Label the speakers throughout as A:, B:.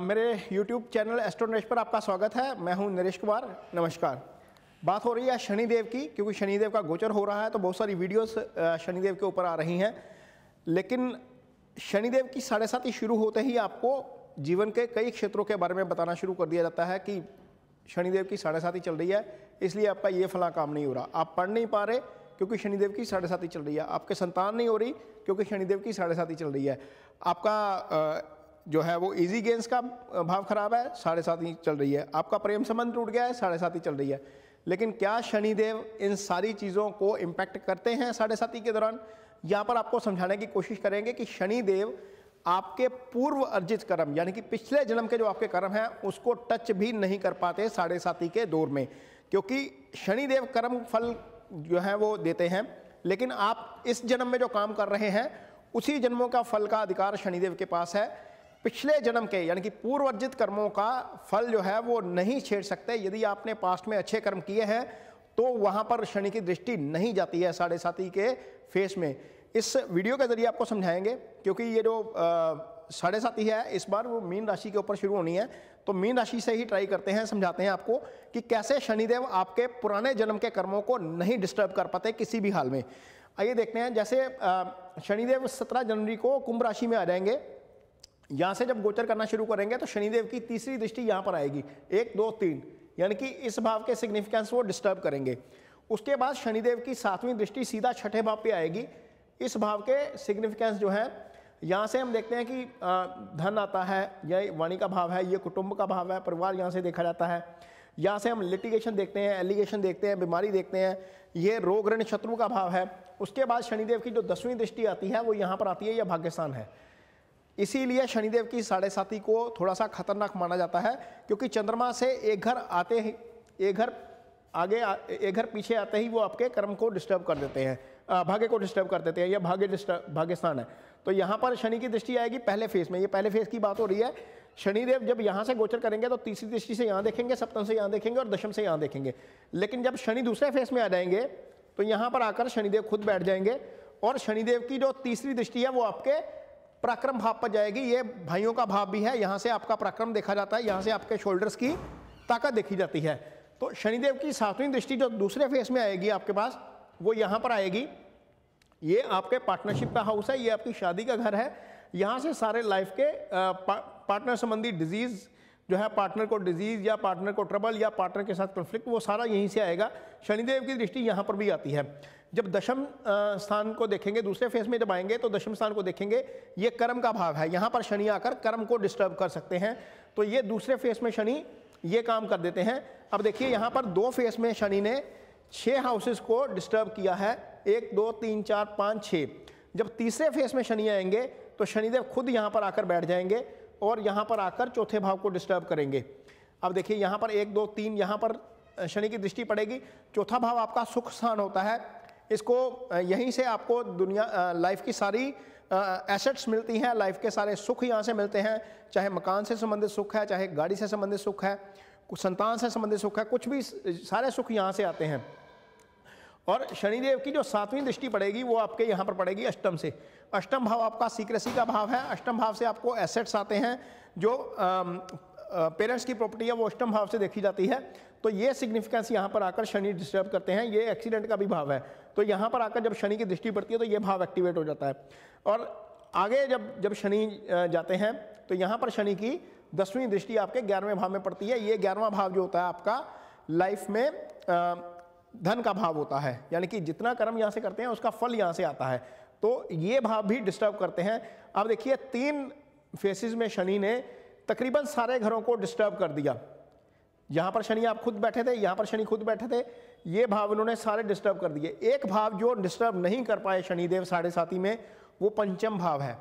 A: मेरे YouTube channel astro Naresh पर आपका स्वागत है मैं हूं नरेश कुमार नमस्कार बात हो रही है शनिदेव की क्योंकि शनिदेव का गोचर हो रहा है तो बहुत सारी वीडियोस शनिदेव के ऊपर आ रही हैं लेकिन शनिदेव की साढ़े सात शुरू होते ही आपको जीवन के कई क्षेत्रों के बारे में बताना शुरू कर दिया जाता है कि शनिदेव की साढ़े सात चल रही है इसलिए आपका ये फला काम नहीं हो रहा आप पढ़ नहीं पा रहे क्योंकि शनिदेव की साढ़े सात चल रही है आपके संतान नहीं हो रही क्योंकि शनिदेव की साढ़े सात चल रही है आपका जो है वो इजी गेंस का भाव खराब है साढ़े सात ही चल रही है आपका प्रेम संबंध टूट गया है साढ़े सात ही चल रही है लेकिन क्या शनिदेव इन सारी चीज़ों को इम्पैक्ट करते हैं साढ़े सात ही के दौरान यहाँ पर आपको समझाने की कोशिश करेंगे कि शनिदेव आपके पूर्व अर्जित कर्म यानी कि पिछले जन्म के जो आपके कर्म हैं उसको टच भी नहीं कर पाते साढ़े साथी के दौर में क्योंकि शनिदेव कर्म फल जो है वो देते हैं लेकिन आप इस जन्म में जो काम कर रहे हैं उसी जन्मों का फल का अधिकार शनिदेव के पास है पिछले जन्म के यानी कि पूर्व अर्जित कर्मों का फल जो है वो नहीं छेड़ सकते यदि आपने पास्ट में अच्छे कर्म किए हैं तो वहाँ पर शनि की दृष्टि नहीं जाती है साढ़े साथी के फेस में इस वीडियो के जरिए आपको समझाएंगे क्योंकि ये जो साढ़े साथी है इस बार वो मीन राशि के ऊपर शुरू होनी है तो मीन राशि से ही ट्राई करते हैं समझाते हैं आपको कि कैसे शनिदेव आपके पुराने जन्म के कर्मों को नहीं डिस्टर्ब कर पाते किसी भी हाल में आइए देखते हैं जैसे शनिदेव सत्रह जनवरी को कुंभ राशि में आ जाएंगे यहाँ से जब गोचर करना शुरू करेंगे तो शनिदेव की तीसरी दृष्टि यहाँ पर आएगी एक दो तीन यानी कि इस भाव के सिग्निफिकेंस वो डिस्टर्ब करेंगे उसके बाद शनिदेव की सातवीं दृष्टि सीधा छठे भाव पे आएगी इस भाव के सिग्निफिकेंस जो है यहाँ से हम देखते हैं कि धन आता है यह वाणी का भाव है ये कुटुंब का भाव है परिवार यहाँ से देखा जाता है यहाँ से हम लिटिगेशन देखते हैं एलिगेशन देखते हैं बीमारी देखते हैं ये रोग ऋण शत्रु का भाव है उसके बाद शनिदेव की जो दसवीं दृष्टि आती है वो यहाँ पर आती है यह भाग्यस्थान है इसीलिए शनिदेव की साढ़े साथी को थोड़ा सा खतरनाक माना जाता है क्योंकि चंद्रमा से एक घर आते ही एक घर आगे एक घर पीछे आते ही वो आपके कर्म को डिस्टर्ब कर देते हैं भाग्य को डिस्टर्ब कर देते हैं या भाग्य डिस्टर्ब भाग्यस्थान है तो यहाँ पर शनि की दृष्टि आएगी पहले फेज में ये पहले फेज की बात हो रही है शनिदेव जब यहाँ से गोचर करेंगे तो तीसरी दृष्टि से यहाँ देखेंगे सप्तम से यहाँ देखेंगे और दशम से यहाँ देखेंगे लेकिन जब शनि दूसरे फेज में आ जाएंगे तो यहाँ पर आकर शनिदेव खुद बैठ जाएंगे और शनिदेव की जो तीसरी दृष्टि है वो आपके पराक्रम भाव पर जाएगी ये भाइयों का भाव भी है यहाँ से आपका पराक्रम देखा जाता है यहाँ से आपके शोल्डर्स की ताकत देखी जाती है तो शनिदेव की सातवीं दृष्टि जो दूसरे फेस में आएगी आपके पास वो यहाँ पर आएगी ये आपके पार्टनरशिप का हाउस है ये आपकी शादी का घर है यहाँ से सारे लाइफ के पार्टनर संबंधी डिजीज़ जो है पार्टनर को डिजीज़ या पार्टनर को ट्रबल या पार्टनर के साथ कन्फ्लिक्ट वो सारा यहीं से आएगा शनिदेव की दृष्टि यहाँ पर भी आती है जब दशम स्थान को देखेंगे दूसरे फेस में जब आएंगे तो दशम स्थान को देखेंगे ये कर्म का भाव है यहाँ पर शनि आकर कर्म को डिस्टर्ब कर सकते हैं तो ये दूसरे फेस में शनि ये काम कर देते हैं अब देखिए यहाँ पर दो फेस में शनि ने छः हाउसेस को डिस्टर्ब किया है एक दो तीन चार पाँच छः जब तीसरे फेस में शनि आएंगे तो शनिदेव खुद यहाँ पर आकर बैठ जाएंगे और यहाँ पर आकर चौथे भाव को डिस्टर्ब करेंगे अब देखिए यहाँ पर एक दो तीन यहाँ पर शनि की दृष्टि पड़ेगी चौथा भाव आपका सुख स्थान होता है इसको यहीं से आपको दुनिया लाइफ की सारी एसेट्स मिलती हैं लाइफ के सारे सुख यहाँ से मिलते हैं चाहे मकान से संबंधित सुख है चाहे गाड़ी से संबंधित सुख है कुछ संतान से संबंधित सुख है कुछ भी सारे सुख यहाँ से आते हैं और शनिदेव की जो सातवीं दृष्टि पड़ेगी वो आपके यहाँ पर पड़ेगी अष्टम से अष्टम भाव आपका सीक्रेसी का भाव है अष्टम भाव से आपको एसेट्स आते हैं जो पेरेंट्स की प्रॉपर्टी है वो अष्टम भाव से देखी जाती है तो ये सिग्निफिकेंस यहाँ पर आकर शनि डिस्टर्ब करते हैं ये एक्सीडेंट का भी भाव है तो यहाँ पर आकर जब शनि की दृष्टि पड़ती है तो ये भाव एक्टिवेट हो जाता है और आगे जब जब शनि जाते हैं तो यहाँ पर शनि की दसवीं दृष्टि आपके ग्यारहवें भाव में पड़ती है ये ग्यारहवा भाव जो होता है आपका लाइफ में आ, धन का भाव होता है यानी कि जितना कर्म यहाँ से करते हैं उसका फल यहाँ से आता है तो ये भाव भी डिस्टर्ब करते हैं अब देखिए तीन फेसिस में शनि ने तकरीबन सारे घरों को डिस्टर्ब कर दिया यहाँ पर शनि आप खुद बैठे थे यहाँ पर शनि खुद बैठे थे ये भाव इन्होंने सारे डिस्टर्ब कर दिए एक भाव जो डिस्टर्ब नहीं कर पाए शनिदेव साढ़े साथी में वो पंचम भाव है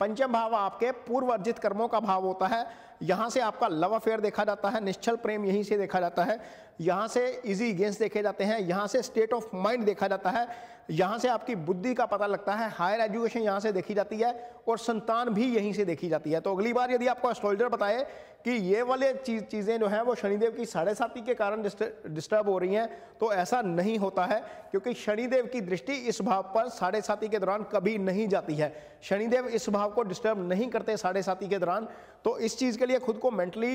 A: पंचम भाव आपके पूर्व अर्जित कर्मों का भाव होता है यहाँ से आपका लव अफेयर देखा जाता है निश्चल प्रेम यहीं से देखा जाता है यहाँ से इजी गेंस देखे जाते हैं यहाँ से स्टेट ऑफ माइंड देखा जाता है यहाँ से आपकी बुद्धि का पता लगता है हायर एजुकेशन यहाँ से देखी जाती है और संतान भी यहीं से देखी जाती है तो अगली बार यदि आपको एस्ट्रोलॉजर बताए कि ये वाले चीज चीज़ें जो हैं वो शनिदेव की साढ़े साथी के कारण डिस्टर्ब हो रही हैं तो ऐसा नहीं होता है क्योंकि शनिदेव की दृष्टि इस भाव पर साढ़े साथी के दौरान कभी नहीं जाती है शनिदेव इस भाव को डिस्टर्ब नहीं करते साढ़े साथी के दौरान तो इस चीज़ के लिए खुद को मेंटली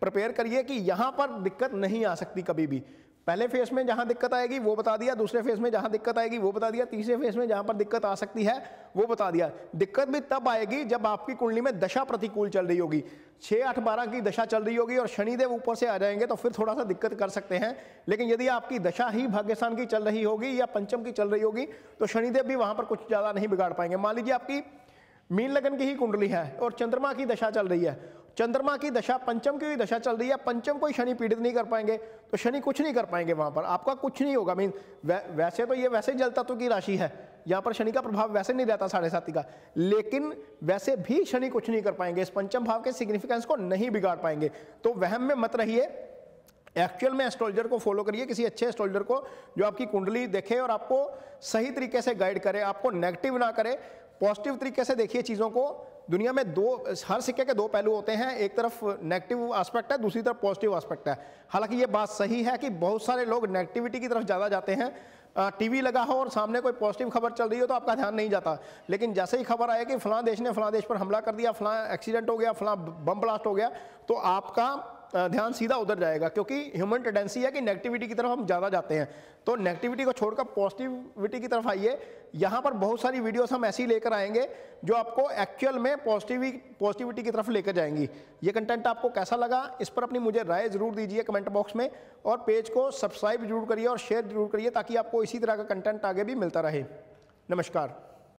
A: प्रिपेयर करिए कि यहाँ पर दिक्कत नहीं आ सकती कभी भी पहले फेज में जहाँ दिक्कत आएगी वो बता दिया दूसरे फेज में जहाँ दिक्कत आएगी वो बता दिया तीसरे फेज में जहाँ पर दिक्कत आ सकती है वो बता दिया दिक्कत भी तब आएगी जब आपकी कुंडली में दशा प्रतिकूल चल रही होगी छः आठ बारह की दशा चल रही होगी और शनिदेव ऊपर से आ जाएंगे तो फिर थोड़ा सा दिक्कत कर सकते हैं लेकिन यदि आपकी दशा ही भाग्यस्थान की चल रही होगी या पंचम की चल रही होगी तो शनिदेव भी वहाँ पर कुछ ज़्यादा नहीं बिगाड़ पाएंगे मान लीजिए आपकी मीन लगन की ही कुंडली है और चंद्रमा की दशा चल रही है चंद्रमा की दशा पंचम की दशा चल रही है पंचम को ही शनि पीड़ित नहीं कर पाएंगे तो शनि कुछ नहीं कर पाएंगे वहाँ पर आपका कुछ नहीं होगा मीन वै, वैसे तो ये वैसे जल तत्व की राशि है यहाँ पर शनि का प्रभाव वैसे नहीं रहता साढ़े साथी का लेकिन वैसे भी शनि कुछ नहीं कर पाएंगे इस पंचम भाव के सिग्निफिकेंस को नहीं बिगाड़ पाएंगे तो वहम में मत रहिए एक्चुअल में एस्ट्रोलॉजर को फॉलो करिए किसी अच्छे एस्ट्रोलॉजर को जो आपकी कुंडली देखे और आपको सही तरीके से गाइड करे आपको नेगेटिव ना करे पॉजिटिव तरीके से देखिए चीज़ों को दुनिया में दो हर सिक्के के दो पहलू होते हैं एक तरफ नेगेटिव एस्पेक्ट है दूसरी तरफ पॉजिटिव एस्पेक्ट है हालांकि ये बात सही है कि बहुत सारे लोग नेगेटिविटी की तरफ ज़्यादा जाते हैं टीवी लगा हो और सामने कोई पॉजिटिव खबर चल रही हो तो आपका ध्यान नहीं जाता लेकिन जैसे ही खबर आए कि फलां देश ने फलां देश पर हमला कर दिया फलां एक्सीडेंट हो गया फलां बम ब्लास्ट हो गया तो आपका ध्यान सीधा उधर जाएगा क्योंकि ह्यूमन टेंडेंसी है कि नेगेटिविटी की तरफ हम ज़्यादा जाते हैं तो नेगेटिविटी को छोड़कर पॉजिटिविटी की तरफ आइए यहाँ पर बहुत सारी वीडियोस हम ऐसी लेकर आएंगे जो आपको एक्चुअल में पॉजिटिव पॉजिटिविटी की तरफ लेकर जाएंगी ये कंटेंट आपको कैसा लगा इस पर अपनी मुझे राय ज़रूर दीजिए कमेंट बॉक्स में और पेज को सब्सक्राइब जरूर करिए और शेयर जरूर करिए ताकि आपको इसी तरह का कंटेंट आगे भी मिलता रहे नमस्कार